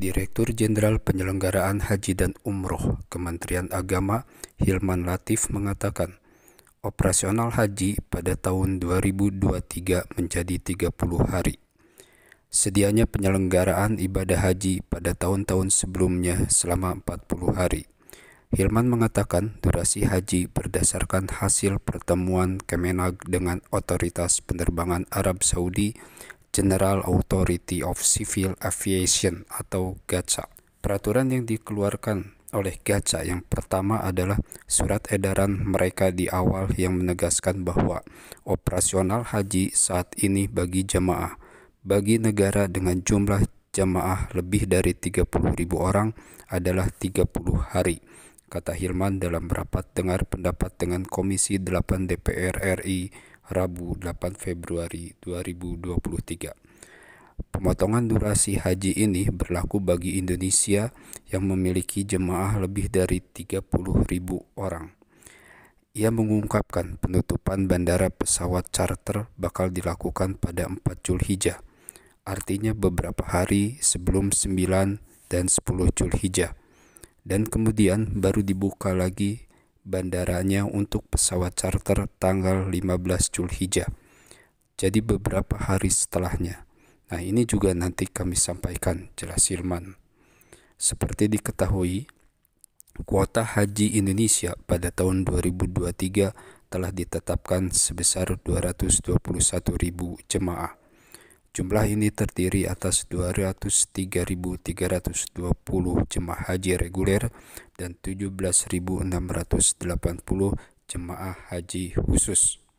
Direktur Jenderal Penyelenggaraan Haji dan Umroh Kementerian Agama Hilman Latif mengatakan, operasional haji pada tahun 2023 menjadi 30 hari. Sedianya penyelenggaraan ibadah haji pada tahun-tahun sebelumnya selama 40 hari. Hilman mengatakan durasi haji berdasarkan hasil pertemuan Kemenag dengan otoritas penerbangan Arab Saudi General Authority of Civil Aviation atau GACA. Peraturan yang dikeluarkan oleh GACA yang pertama adalah surat edaran mereka di awal yang menegaskan bahwa operasional haji saat ini bagi jemaah bagi negara dengan jumlah jemaah lebih dari 30.000 orang adalah 30 hari kata Hilman dalam rapat dengar pendapat dengan Komisi 8 DPR RI Rabu 8 Februari 2023. Pemotongan durasi haji ini berlaku bagi Indonesia yang memiliki jemaah lebih dari 30.000 orang. Ia mengungkapkan penutupan bandara pesawat charter bakal dilakukan pada 4 Julhijjah, artinya beberapa hari sebelum 9 dan 10 Julhijjah, dan kemudian baru dibuka lagi bandaranya untuk pesawat charter tanggal 15 Julhijjah. Jadi beberapa hari setelahnya. Nah ini juga nanti kami sampaikan jelas Irman. Seperti diketahui, kuota haji Indonesia pada tahun 2023 telah ditetapkan sebesar 221.000 jemaah. Jumlah ini terdiri atas 203.320 jemaah haji reguler dan 17.680 jemaah haji khusus.